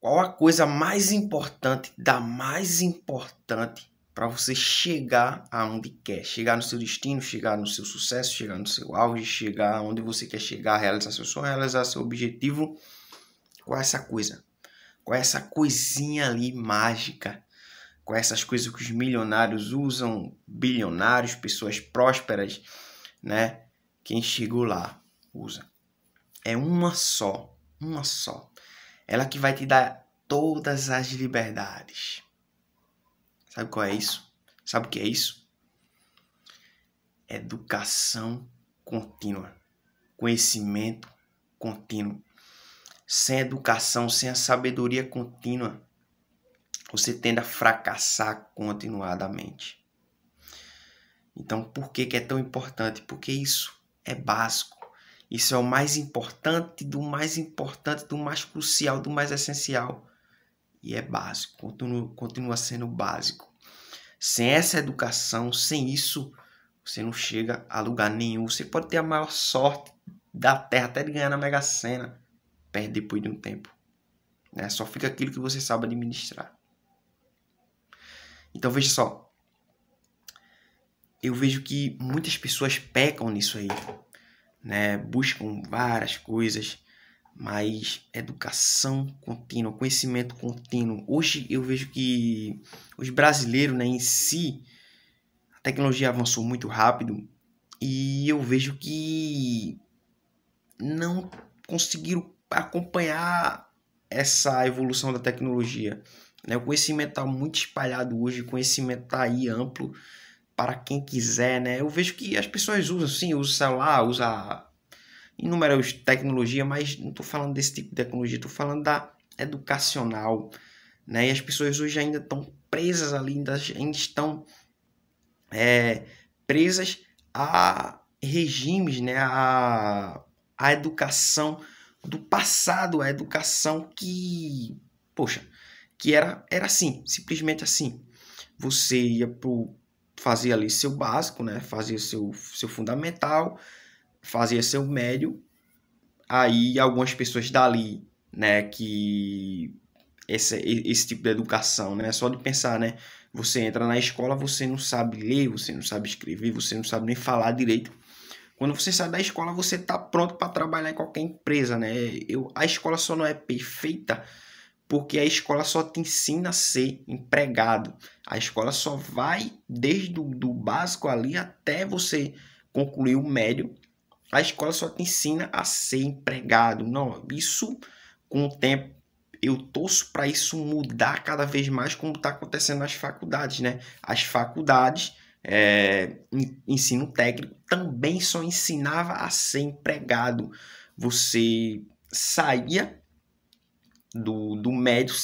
Qual a coisa mais importante, da mais importante para você chegar aonde quer, chegar no seu destino, chegar no seu sucesso, chegar no seu auge, chegar onde você quer chegar, realizar seu sonho, realizar seu objetivo. Qual é essa coisa? Qual é essa coisinha ali mágica? Qual é essas coisas que os milionários usam, bilionários, pessoas prósperas, né? Quem chegou lá usa. É uma só, uma só ela que vai te dar todas as liberdades. Sabe qual é isso? Sabe o que é isso? Educação contínua. Conhecimento contínuo. Sem educação, sem a sabedoria contínua, você tende a fracassar continuadamente. Então, por que, que é tão importante? Porque isso é básico. Isso é o mais importante, do mais importante, do mais crucial, do mais essencial. E é básico, continua, continua sendo básico. Sem essa educação, sem isso, você não chega a lugar nenhum. Você pode ter a maior sorte da terra, até de ganhar na Mega Sena, perde depois de um tempo. Né? Só fica aquilo que você sabe administrar. Então veja só. Eu vejo que muitas pessoas pecam nisso aí né? buscam várias coisas, mas educação contínua, conhecimento contínuo. Hoje eu vejo que os brasileiros né, em si, a tecnologia avançou muito rápido e eu vejo que não conseguiram acompanhar essa evolução da tecnologia. Né? O conhecimento está muito espalhado hoje, o conhecimento está aí amplo, para quem quiser, né? Eu vejo que as pessoas usam, sim, usa celular, usa inúmeras tecnologias, mas não estou falando desse tipo de tecnologia, estou falando da educacional, né? E as pessoas hoje ainda estão presas ali, ainda, ainda estão é, presas a regimes, né? A, a educação do passado, a educação que, poxa, que era, era assim, simplesmente assim. Você ia pro fazia ali seu básico, né? Fazia seu, seu fundamental, fazia seu médio. Aí algumas pessoas dali, né, que esse, esse tipo de educação, né? Só de pensar, né? Você entra na escola, você não sabe ler, você não sabe escrever, você não sabe nem falar direito. Quando você sai da escola, você está pronto para trabalhar em qualquer empresa, né? Eu, a escola só não é perfeita porque a escola só te ensina a ser empregado. A escola só vai desde do, do básico ali até você concluir o médio. A escola só te ensina a ser empregado. Não, isso com o tempo eu torço para isso mudar cada vez mais, como está acontecendo nas faculdades, né? As faculdades, é, ensino técnico, também só ensinava a ser empregado. Você saía do, do médio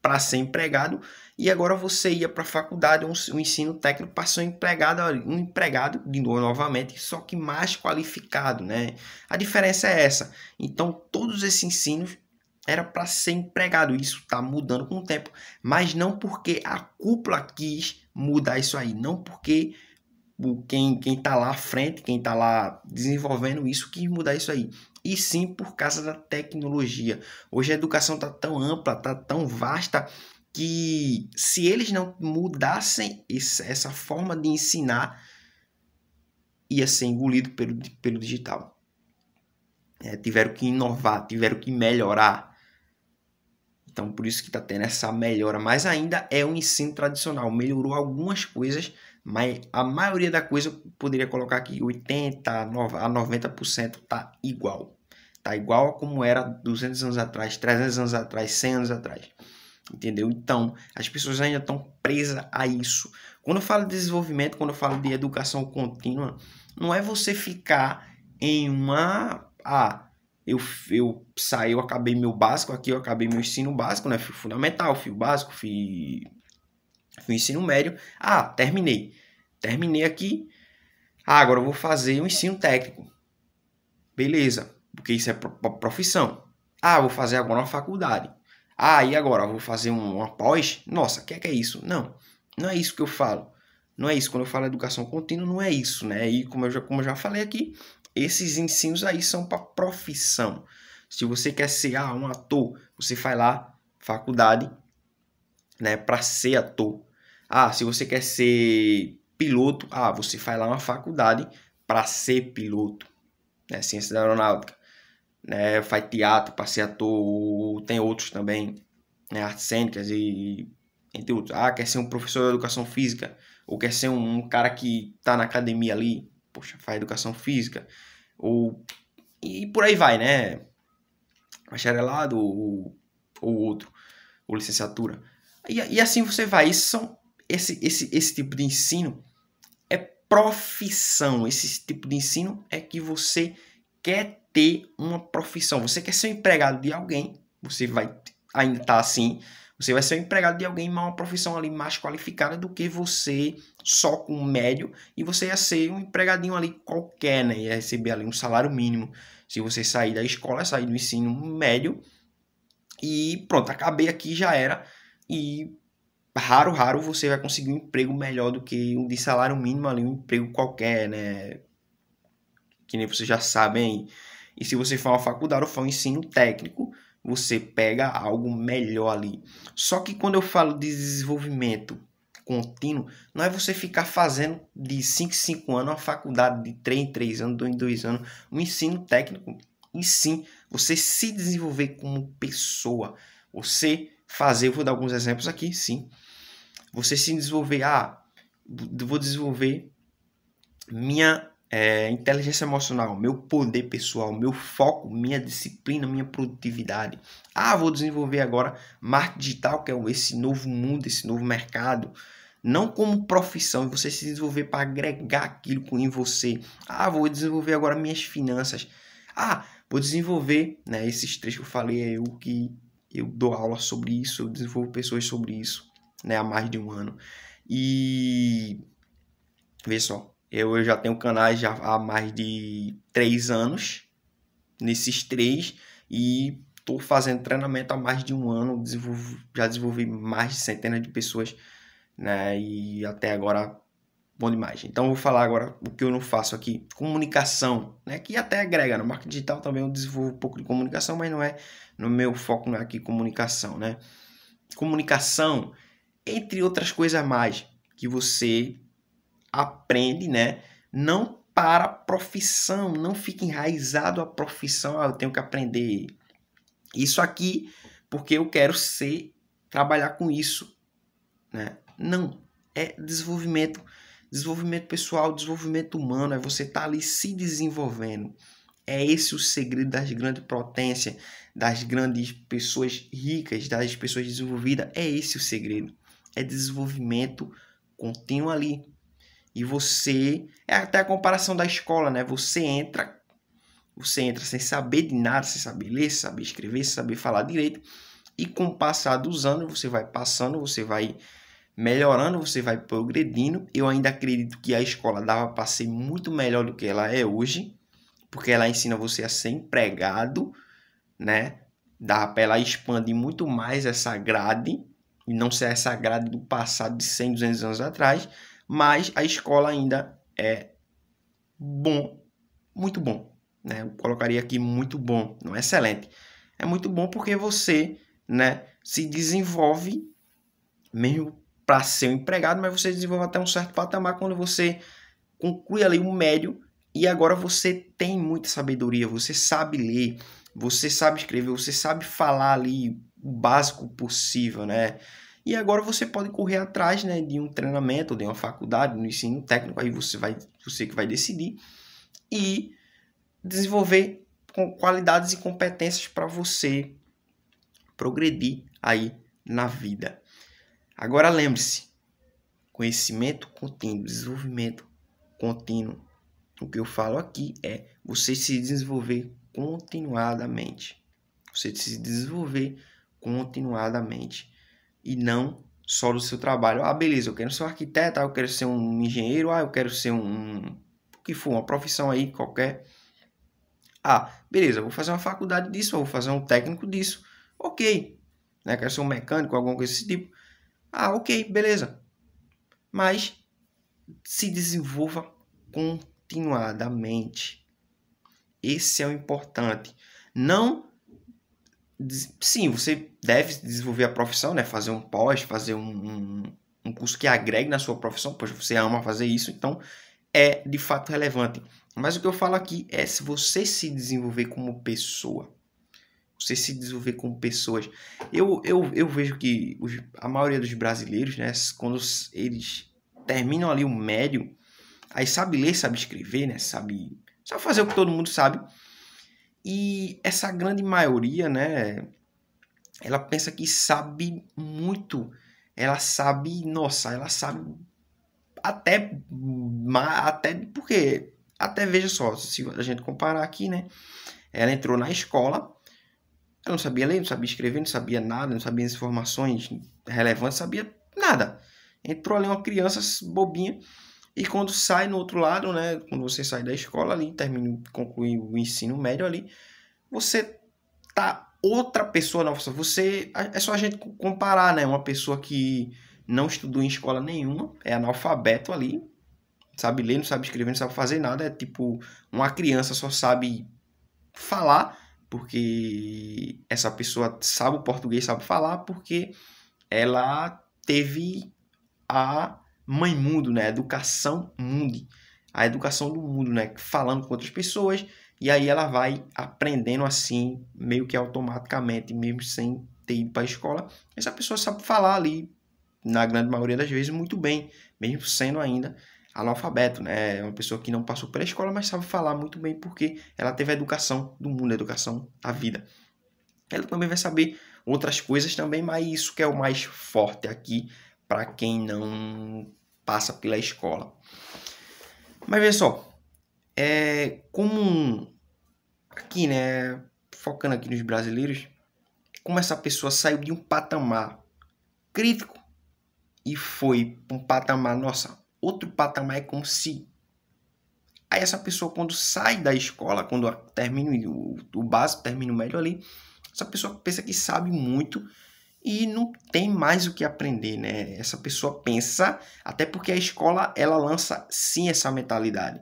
para ser empregado e agora você ia para a faculdade, um, um, ensino técnico passou empregado, um empregado de novo novamente, só que mais qualificado, né? A diferença é essa. Então todos esses ensinos era para ser empregado, isso está mudando com o tempo, mas não porque a cúpula quis mudar isso aí, não porque quem quem está lá à frente, quem está lá desenvolvendo isso quis mudar isso aí, e sim por causa da tecnologia. Hoje a educação está tão ampla, está tão vasta, que se eles não mudassem essa forma de ensinar, ia ser engolido pelo, pelo digital. É, tiveram que inovar, tiveram que melhorar. Então, por isso que está tendo essa melhora. Mas ainda é um ensino tradicional. Melhorou algumas coisas, mas a maioria da coisa, eu poderia colocar aqui, 80% a 90% está igual. Tá igual a como era 200 anos atrás, 300 anos atrás, 100 anos atrás. Entendeu? Então, as pessoas ainda estão presas a isso. Quando eu falo de desenvolvimento, quando eu falo de educação contínua, não é você ficar em uma. Ah, eu, eu saí, eu acabei meu básico aqui, eu acabei meu ensino básico, né? Fui fundamental, fui básico, fui, fui ensino médio. Ah, terminei. Terminei aqui. Ah, agora eu vou fazer o um ensino técnico. Beleza porque isso é profissão. Ah, vou fazer agora uma faculdade. Ah, e agora? Vou fazer uma pós? Nossa, o que é que é isso? Não, não é isso que eu falo. Não é isso. Quando eu falo educação contínua, não é isso, né? E como eu já, como eu já falei aqui, esses ensinos aí são para profissão. Se você quer ser ah, um ator, você vai lá, faculdade, né, para ser ator. Ah, se você quer ser piloto, ah, você vai lá uma faculdade para ser piloto, né, ciência da aeronáutica né, faz teatro para ser ator, tem outros também, né, artes cênicas e entre outros. Ah, quer ser um professor de educação física, ou quer ser um, um cara que tá na academia ali, poxa, faz educação física, ou e por aí vai, né? Bacharelado ou, ou outro, ou licenciatura. E, e assim você vai. Isso são, esse, esse, esse tipo de ensino é profissão. Esse tipo de ensino é que você quer ter uma profissão. Você quer ser um empregado de alguém, você vai ainda estar tá assim, você vai ser um empregado de alguém, mas uma profissão ali mais qualificada do que você só com um médio, e você ia ser um empregadinho ali qualquer, né? Ia receber ali um salário mínimo. Se você sair da escola, sair do ensino médio, e pronto, acabei aqui, já era. E raro, raro você vai conseguir um emprego melhor do que um de salário mínimo ali, um emprego qualquer, né? Que nem vocês já sabem aí. E se você for uma faculdade ou for um ensino técnico, você pega algo melhor ali. Só que quando eu falo de desenvolvimento contínuo, não é você ficar fazendo de 5 em 5 anos uma faculdade, de 3 em 3 anos, 2 em 2 anos, um ensino técnico. E sim, você se desenvolver como pessoa. Você fazer, vou dar alguns exemplos aqui, sim. Você se desenvolver, ah, vou desenvolver minha é, inteligência emocional, meu poder pessoal, meu foco, minha disciplina, minha produtividade. Ah, vou desenvolver agora marketing digital, que é esse novo mundo, esse novo mercado. Não como profissão, e você se desenvolver para agregar aquilo em você. Ah, vou desenvolver agora minhas finanças. Ah, vou desenvolver né, esses três que eu falei, é eu que eu dou aula sobre isso, eu desenvolvo pessoas sobre isso né, há mais de um ano. E. Vê só, eu, eu já tenho canais já há mais de três anos, nesses três, e estou fazendo treinamento há mais de um ano, desenvolvo, já desenvolvi mais de centenas de pessoas, né? E até agora, bom demais. Então, vou falar agora o que eu não faço aqui: comunicação, né? Que até agrega no marketing digital também. Eu desenvolvo um pouco de comunicação, mas não é no meu foco, não é aqui comunicação, né? Comunicação, entre outras coisas mais, que você aprende, né? Não para a profissão, não fica enraizado a profissão. Ah, eu tenho que aprender isso aqui porque eu quero ser, trabalhar com isso, né? Não, é desenvolvimento, desenvolvimento pessoal, desenvolvimento humano, é você estar tá ali se desenvolvendo. É esse o segredo das grandes potências, das grandes pessoas ricas, das pessoas desenvolvidas. É esse o segredo. É desenvolvimento contínuo ali. E você. É até a comparação da escola, né? Você entra. Você entra sem saber de nada, sem saber ler, sem saber escrever, sem saber falar direito. E com o passar dos anos, você vai passando, você vai melhorando, você vai progredindo. Eu ainda acredito que a escola dava para ser muito melhor do que ela é hoje, porque ela ensina você a ser empregado, né? Dá para ela expandir muito mais essa grade, e não ser essa grade do passado de 100, 200 anos atrás, mas a escola ainda é bom, muito bom. Né? Eu colocaria aqui muito bom, não é excelente. É muito bom porque você né, se desenvolve, mesmo para ser um empregado, mas você desenvolve até um certo patamar quando você conclui ali o médio e agora você tem muita sabedoria, você sabe ler, você sabe escrever, você sabe falar ali o básico possível, né? E agora você pode correr atrás né, de um treinamento, de uma faculdade, no um ensino técnico, aí você vai, você que vai decidir, e desenvolver qualidades e competências para você progredir aí na vida. Agora lembre-se, conhecimento contínuo, desenvolvimento contínuo. O que eu falo aqui é você se desenvolver continuadamente. Você se desenvolver continuadamente e não só do seu trabalho. Ah, beleza, eu quero ser um arquiteto, ah, eu quero ser um engenheiro, ah, eu quero ser um. O que for, uma profissão aí qualquer. Ah, beleza, vou fazer uma faculdade disso, vou fazer um técnico disso. Ok. Né? Quero ser um mecânico, alguma coisa desse tipo. Ah, ok, beleza. Mas se desenvolva continuadamente. Esse é o importante. Não sim, você deve desenvolver a profissão, né? Fazer um pós, fazer um, um, curso que agregue na sua profissão, pois você ama fazer isso, então é de fato relevante. Mas o que eu falo aqui é se você se desenvolver como pessoa. Você se desenvolver como pessoas. Eu, eu, eu vejo que os, a maioria dos brasileiros, né, quando eles terminam ali o médio, aí sabe ler, sabe escrever, né, sabe, sabe fazer o que todo mundo sabe, e essa grande maioria, né, ela pensa que sabe muito, ela sabe, nossa, ela sabe até até porque até veja só, se a gente comparar aqui, né? Ela entrou na escola, ela não sabia ler, não sabia escrever, não sabia nada, não sabia as informações relevantes, sabia nada. Entrou ali uma criança bobinha e quando sai no outro lado, né, quando você sai da escola ali, termina, conclui o ensino médio ali, você tá outra pessoa nova. Você é só a gente comparar, né, uma pessoa que não estudou em escola nenhuma, é analfabeto ali, sabe ler, não sabe escrever, não sabe fazer nada, é tipo uma criança só sabe falar porque essa pessoa sabe o português, sabe falar porque ela teve a Mãe Mundo, né? Educação Mundi. A educação do mundo, né? Falando com outras pessoas. E aí ela vai aprendendo assim, meio que automaticamente, mesmo sem ter ido para a escola. Essa pessoa sabe falar ali, na grande maioria das vezes, muito bem, mesmo sendo ainda analfabeto, né? É uma pessoa que não passou pela escola, mas sabe falar muito bem porque ela teve a educação do mundo, a educação da vida. Ela também vai saber outras coisas também, mas isso que é o mais forte aqui para quem não passa pela escola. Mas veja só, é como aqui, né, focando aqui nos brasileiros, como essa pessoa saiu de um patamar crítico e foi para um patamar, nossa, outro patamar é como se. Aí essa pessoa quando sai da escola, quando termina o, o básico, termina o médio ali, essa pessoa pensa que sabe muito e não tem mais o que aprender, né? Essa pessoa pensa, até porque a escola ela lança sim essa mentalidade.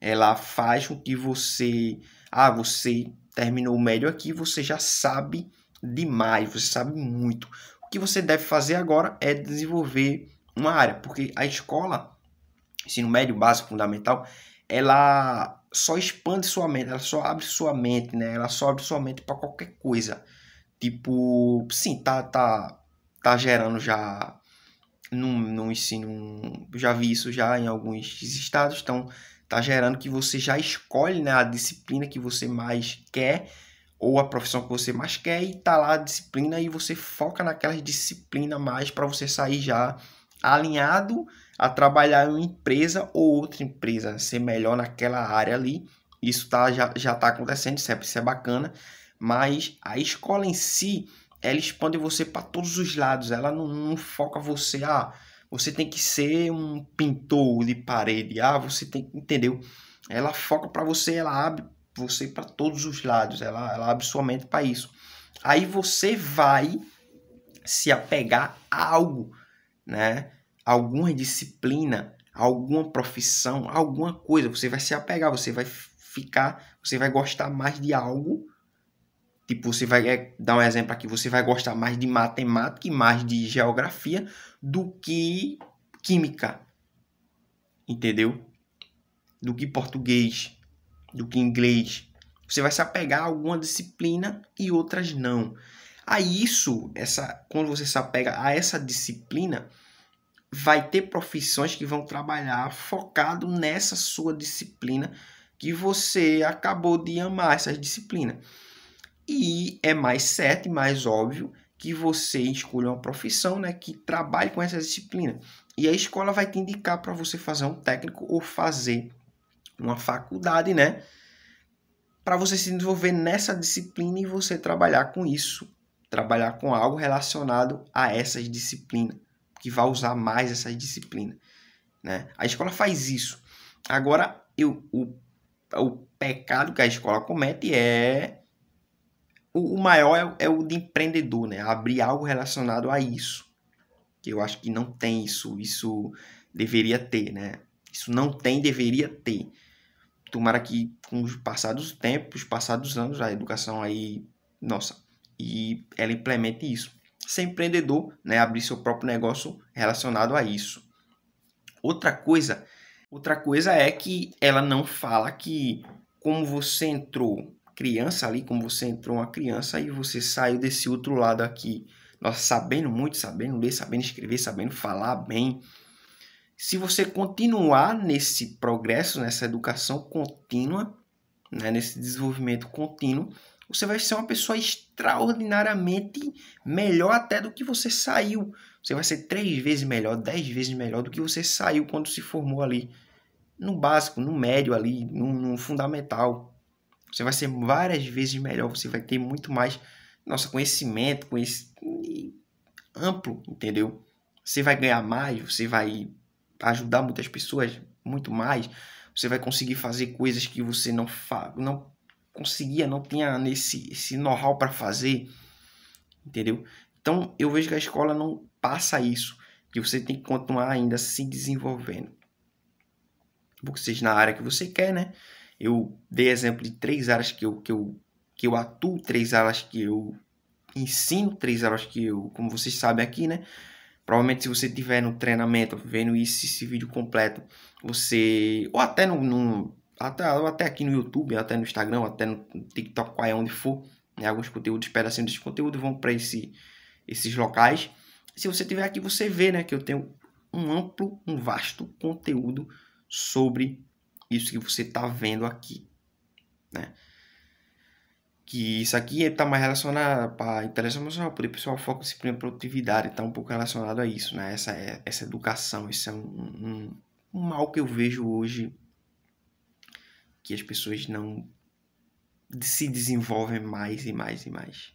Ela faz com que você, ah, você terminou o médio aqui, você já sabe demais, você sabe muito. O que você deve fazer agora é desenvolver uma área, porque a escola, ensino médio, básico, fundamental, ela só expande sua mente, ela só abre sua mente, né? Ela só abre sua mente para qualquer coisa. Tipo, sim, tá, tá, tá gerando já no, no ensino. Já vi isso já em alguns estados, então tá gerando que você já escolhe né, a disciplina que você mais quer ou a profissão que você mais quer e tá lá a disciplina e você foca naquela disciplina mais para você sair já alinhado a trabalhar em uma empresa ou outra empresa, ser melhor naquela área ali. Isso tá, já, já tá acontecendo, isso é, isso é bacana mas a escola em si, ela expande você para todos os lados, ela não, não, foca você, ah, você tem que ser um pintor de parede, ah, você tem que, entendeu? Ela foca para você, ela abre você para todos os lados, ela, ela abre sua mente para isso. Aí você vai se apegar a algo, né? Alguma disciplina, alguma profissão, alguma coisa, você vai se apegar, você vai ficar, você vai gostar mais de algo Tipo, você vai é, dar um exemplo aqui, você vai gostar mais de matemática e mais de geografia do que química. Entendeu? Do que português, do que inglês. Você vai se apegar a alguma disciplina e outras não. A isso, essa, quando você se apega a essa disciplina, vai ter profissões que vão trabalhar focado nessa sua disciplina que você acabou de amar essa disciplina. E é mais certo e mais óbvio que você escolha uma profissão né, que trabalhe com essa disciplina. E a escola vai te indicar para você fazer um técnico ou fazer uma faculdade, né? Para você se desenvolver nessa disciplina e você trabalhar com isso. Trabalhar com algo relacionado a essas disciplinas. Que vai usar mais essas disciplinas. Né? A escola faz isso. Agora, eu, o, o pecado que a escola comete é o, o maior é, é, o de empreendedor, né? Abrir algo relacionado a isso. Que eu acho que não tem isso, isso deveria ter, né? Isso não tem, deveria ter. Tomara que com os passados tempos, passados anos, a educação aí, nossa, e ela implemente isso. Ser empreendedor, né? Abrir seu próprio negócio relacionado a isso. Outra coisa, outra coisa é que ela não fala que como você entrou criança ali, como você entrou uma criança e você saiu desse outro lado aqui, nossa, sabendo muito, sabendo ler, sabendo escrever, sabendo falar bem. Se você continuar nesse progresso, nessa educação contínua, né, nesse desenvolvimento contínuo, você vai ser uma pessoa extraordinariamente melhor até do que você saiu. Você vai ser três vezes melhor, dez vezes melhor do que você saiu quando se formou ali. No básico, no médio ali, no, no fundamental. Você vai ser várias vezes melhor, você vai ter muito mais nosso conhecimento, conhecimento amplo, entendeu? Você vai ganhar mais, você vai ajudar muitas pessoas muito mais, você vai conseguir fazer coisas que você não fa não conseguia, não tinha nesse esse know-how para fazer, entendeu? Então, eu vejo que a escola não passa isso, que você tem que continuar ainda se desenvolvendo. seja na área que você quer, né? Eu dei exemplo de três áreas que eu, que eu, que eu atuo, três áreas que eu ensino, três áreas que eu, como vocês sabem aqui, né? Provavelmente se você tiver no treinamento vendo esse vídeo completo, você ou até no, no até, até aqui no YouTube, até no Instagram, até no TikTok, qual é onde for, né? alguns conteúdos, pedacinhos desse conteúdo vão para esse, esses locais. Se você tiver aqui, você vê, né, que eu tenho um amplo, um vasto conteúdo sobre isso que você está vendo aqui, né? Que isso aqui está mais relacionado para inteligência emocional, por aí o pessoal foca se em produtividade, está um pouco relacionado a isso, né? Essa, é, essa educação, isso é um, um, um mal que eu vejo hoje que as pessoas não se desenvolvem mais e mais e mais.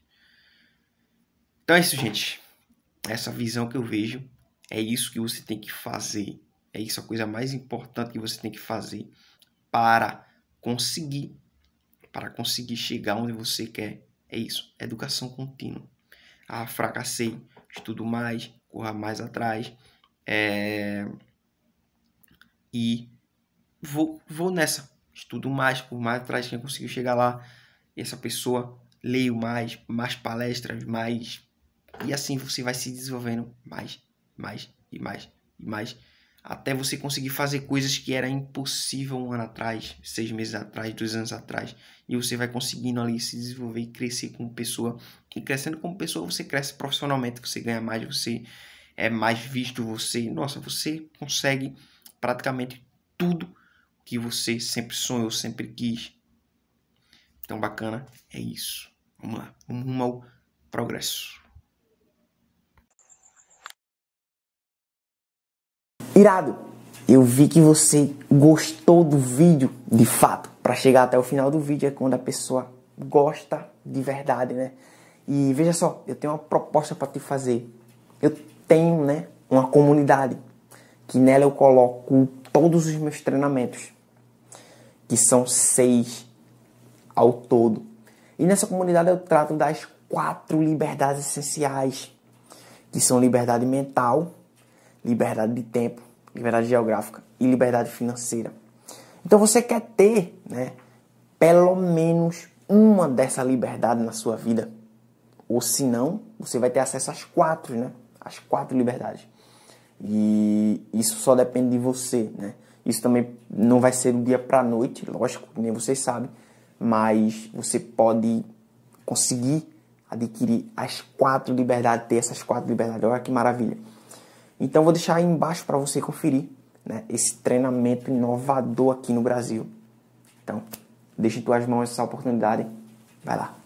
Então é isso, gente. Essa visão que eu vejo é isso que você tem que fazer. É isso a coisa mais importante que você tem que fazer para conseguir para conseguir chegar onde você quer. É isso, educação contínua. Ah, fracassei, estudo mais, corra mais atrás é... e vou, vou nessa. Estudo mais, por mais atrás quem conseguiu chegar lá. E essa pessoa leio mais, mais palestras, mais e assim você vai se desenvolvendo mais, mais e mais e mais até você conseguir fazer coisas que era impossível um ano atrás, seis meses atrás, dois anos atrás. E você vai conseguindo ali se desenvolver e crescer como pessoa. E crescendo como pessoa, você cresce profissionalmente, você ganha mais, você é mais visto, você. Nossa, você consegue praticamente tudo que você sempre sonhou, sempre quis. Então, bacana, é isso. Vamos lá, vamos rumo ao progresso. irado. Eu vi que você gostou do vídeo, de fato. Para chegar até o final do vídeo é quando a pessoa gosta de verdade, né? E veja só, eu tenho uma proposta para te fazer. Eu tenho, né, uma comunidade que nela eu coloco todos os meus treinamentos, que são seis ao todo. E nessa comunidade eu trato das quatro liberdades essenciais, que são liberdade mental, liberdade de tempo, liberdade geográfica e liberdade financeira. Então você quer ter, né, pelo menos uma dessa liberdade na sua vida. Ou se não, você vai ter acesso às quatro, né? As quatro liberdades. E isso só depende de você, né? Isso também não vai ser do dia para a noite, lógico, nem vocês sabem, mas você pode conseguir adquirir as quatro liberdades, ter essas quatro liberdades. Olha que maravilha. Então vou deixar aí embaixo para você conferir né, esse treinamento inovador aqui no Brasil. Então, deixe em tuas mãos essa oportunidade. Vai lá.